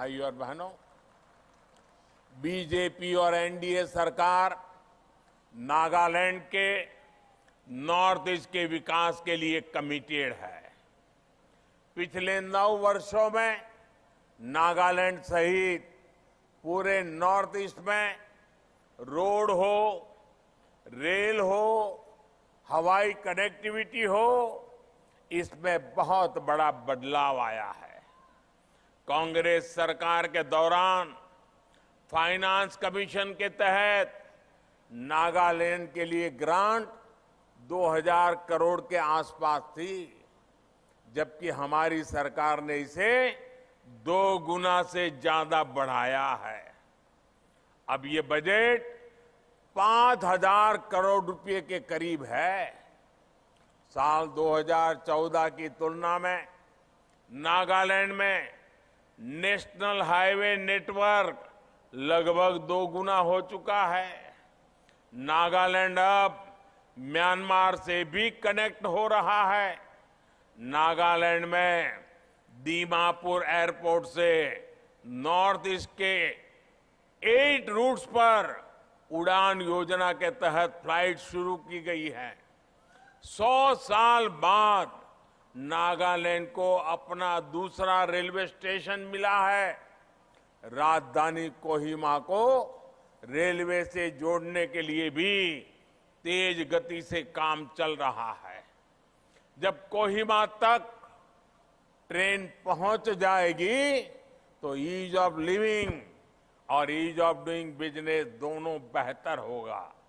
भाई और बहनों बीजेपी और एनडीए सरकार नागालैंड के नॉर्थ ईस्ट के विकास के लिए कमिटेड है पिछले नौ वर्षों में नागालैंड सहित पूरे नॉर्थ ईस्ट में रोड हो रेल हो हवाई कनेक्टिविटी हो इसमें बहुत बड़ा बदलाव आया है कांग्रेस सरकार के दौरान फाइनेंस कमीशन के तहत नागालैंड के लिए ग्रांट 2000 करोड़ के आसपास थी जबकि हमारी सरकार ने इसे दो गुना से ज्यादा बढ़ाया है अब ये बजट पांच हजार करोड़ रुपए के करीब है साल 2014 की तुलना में नागालैंड में नेशनल हाईवे नेटवर्क लगभग दो गुना हो चुका है नागालैंड अब म्यांमार से भी कनेक्ट हो रहा है नागालैंड में दीमापुर एयरपोर्ट से नॉर्थ ईस्ट के एट रूट्स पर उड़ान योजना के तहत फ्लाइट शुरू की गई है सौ साल बाद नागालैंड को अपना दूसरा रेलवे स्टेशन मिला है राजधानी कोहिमा को रेलवे से जोड़ने के लिए भी तेज गति से काम चल रहा है जब कोहिमा तक ट्रेन पहुंच जाएगी तो ईज ऑफ लिविंग और ईज ऑफ डूइंग बिजनेस दोनों बेहतर होगा